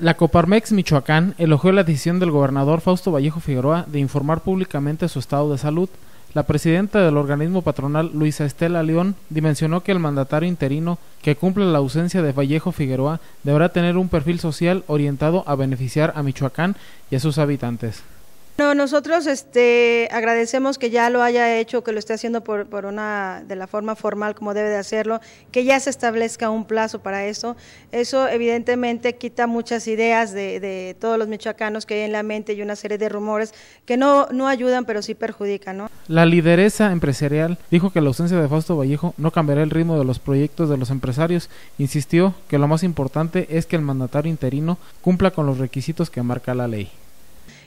La Coparmex Michoacán elogió la decisión del gobernador Fausto Vallejo Figueroa de informar públicamente su estado de salud. La presidenta del organismo patronal, Luisa Estela León, dimensionó que el mandatario interino que cumple la ausencia de Vallejo Figueroa deberá tener un perfil social orientado a beneficiar a Michoacán y a sus habitantes. No, nosotros este, agradecemos que ya lo haya hecho, que lo esté haciendo por, una, de la forma formal como debe de hacerlo, que ya se establezca un plazo para eso. Eso evidentemente quita muchas ideas de, de todos los michoacanos que hay en la mente y una serie de rumores que no, no ayudan, pero sí perjudican. ¿no? La lideresa empresarial dijo que la ausencia de Fausto Vallejo no cambiará el ritmo de los proyectos de los empresarios. Insistió que lo más importante es que el mandatario interino cumpla con los requisitos que marca la ley.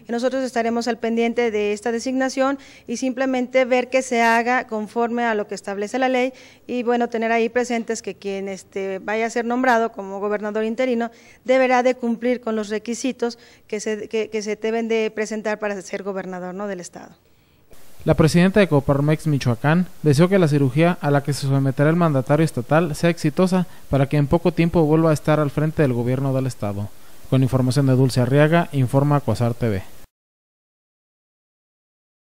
Nosotros estaremos al pendiente de esta designación y simplemente ver que se haga conforme a lo que establece la ley y bueno, tener ahí presentes que quien este, vaya a ser nombrado como gobernador interino deberá de cumplir con los requisitos que se, deben de presentar para ser gobernador ¿no? del Estado. La presidenta de Coparmex Michoacán deseó que la cirugía a la que se someterá el mandatario estatal sea exitosa para que en poco tiempo vuelva a estar al frente del gobierno del estado. Con información de Dulce Arriaga, informa Coasar TV.